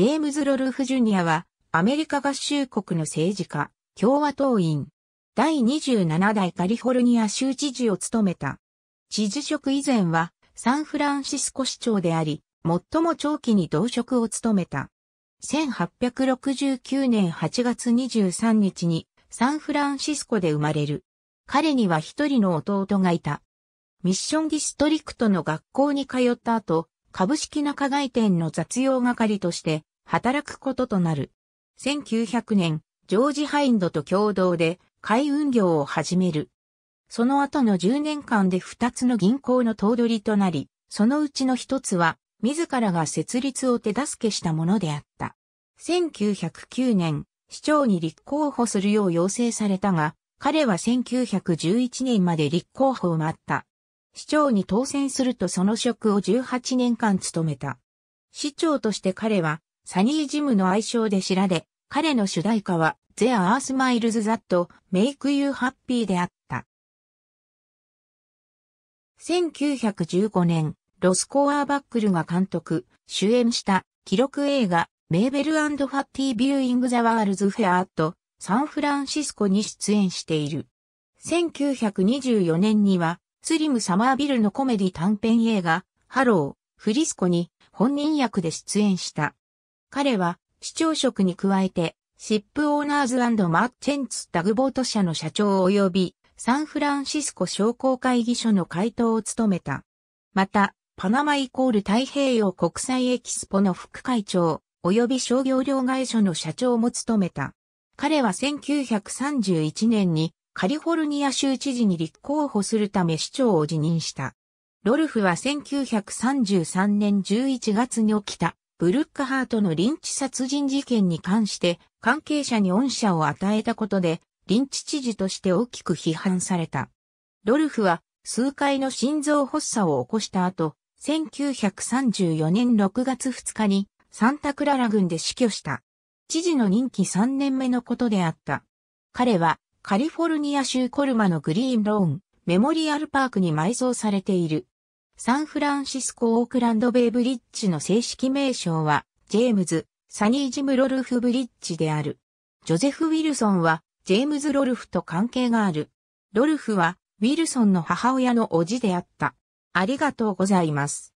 ジェームズ・ロルフ・ジュニアは、アメリカ合衆国の政治家、共和党員、第27代カリフォルニア州知事を務めた。知事職以前は、サンフランシスコ市長であり、最も長期に同職を務めた。1869年8月23日にサンフランシスコで生まれる。彼には一人の弟がいた。ミッションディストリクトの学校に通った後、株式仲買店の雑用係として働くこととなる。1900年、ジョージ・ハインドと共同で海運業を始める。その後の10年間で2つの銀行の頭取となり、そのうちの1つは、自らが設立を手助けしたものであった。1909年、市長に立候補するよう要請されたが、彼は1911年まで立候補を待った。市長に当選するとその職を18年間務めた。市長として彼はサニージムの愛称で知られ、彼の主題歌は The a r t h m i l e s That Make You Happy であった。1915年、ロスコアーバックルが監督、主演した記録映画メーベルファッティ・ビューイング・ザ・ワールズ・フェアとサンフランシスコに出演している。1924年にはスリム・サマービルのコメディ短編映画ハロー・フリスコに本人役で出演した。彼は、市長職に加えて、シップオーナーズマッチェンツタグボート社の社長及び、サンフランシスコ商工会議所の会頭を務めた。また、パナマイコール太平洋国際エキスポの副会長、及び商業両会所の社長も務めた。彼は1931年にカリフォルニア州知事に立候補するため市長を辞任した。ロルフは1933年11月に起きたブルックハートのリンチ殺人事件に関して関係者に恩赦を与えたことで、リンチ知事として大きく批判された。ドルフは数回の心臓発作を起こした後、1934年6月2日にサンタクララ郡で死去した。知事の任期3年目のことであった。彼はカリフォルニア州コルマのグリーンローンメモリアルパークに埋葬されている。サンフランシスコ・オークランド・ベイブリッジの正式名称は、ジェームズ・サニージム・ロルフ・ブリッジである。ジョゼフ・ウィルソンは、ジェームズ・ロルフと関係がある。ロルフは、ウィルソンの母親の叔父であった。ありがとうございます。